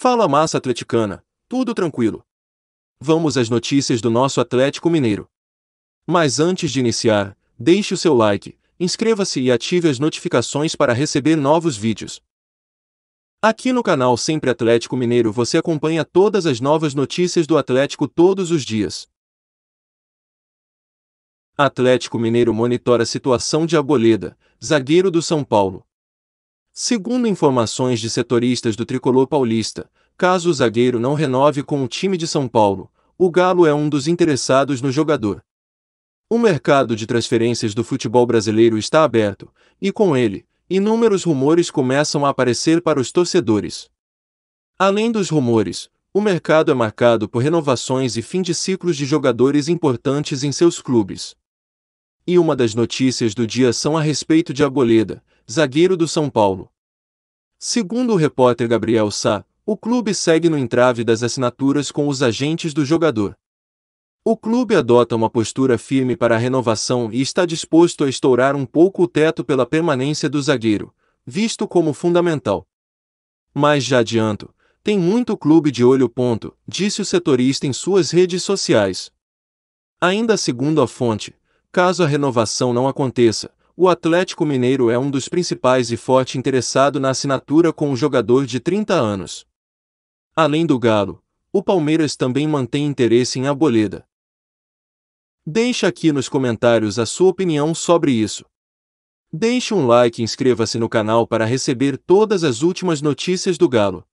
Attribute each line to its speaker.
Speaker 1: Fala massa atleticana, tudo tranquilo. Vamos às notícias do nosso Atlético Mineiro. Mas antes de iniciar, deixe o seu like, inscreva-se e ative as notificações para receber novos vídeos. Aqui no canal Sempre Atlético Mineiro você acompanha todas as novas notícias do Atlético todos os dias. Atlético Mineiro monitora a situação de Aboleda, zagueiro do São Paulo. Segundo informações de setoristas do tricolor paulista, caso o zagueiro não renove com o time de São Paulo, o Galo é um dos interessados no jogador. O mercado de transferências do futebol brasileiro está aberto, e com ele, inúmeros rumores começam a aparecer para os torcedores. Além dos rumores, o mercado é marcado por renovações e fim de ciclos de jogadores importantes em seus clubes. E uma das notícias do dia são a respeito de Agoleda, zagueiro do São Paulo. Segundo o repórter Gabriel Sá, o clube segue no entrave das assinaturas com os agentes do jogador. O clube adota uma postura firme para a renovação e está disposto a estourar um pouco o teto pela permanência do zagueiro, visto como fundamental. Mas já adianto, tem muito clube de olho ponto, disse o setorista em suas redes sociais. Ainda segundo a fonte, caso a renovação não aconteça, o Atlético Mineiro é um dos principais e forte interessado na assinatura com o jogador de 30 anos. Além do Galo, o Palmeiras também mantém interesse em Aboleda. Deixe aqui nos comentários a sua opinião sobre isso. Deixe um like e inscreva-se no canal para receber todas as últimas notícias do Galo.